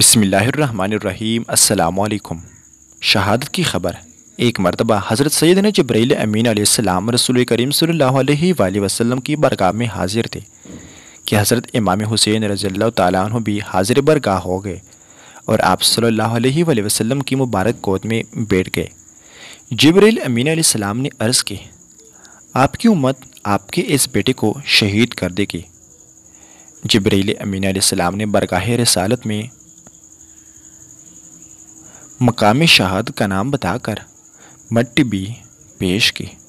بسم اللہ الرحمن الرحیم السلام علیکم شہادت کی خبر ایک مرتبہ حضرت سید نے امین علیہ السلام رسول کریم صلی اللہ علیہ وآلہ وسلم کی برگاہ میں حاضر تھے کہ حضرت امام حسین رضی اللہ تعالیٰ عنہ بھی حاضر برگاہ ہو گئے اور آپ صلی اللہ علیہ وآلہ وسلم کی مبارک گود میں بیٹھ گئے جبریل امین علیہ السلام نے عرض کی آپ کی امت آپ کے اس بیٹے کو شہید کر دے گی جبریل امین علیہ السلام نے برگاہ رسالت میں मकामी शहाद का नाम बताकर मट्टी भी पेश की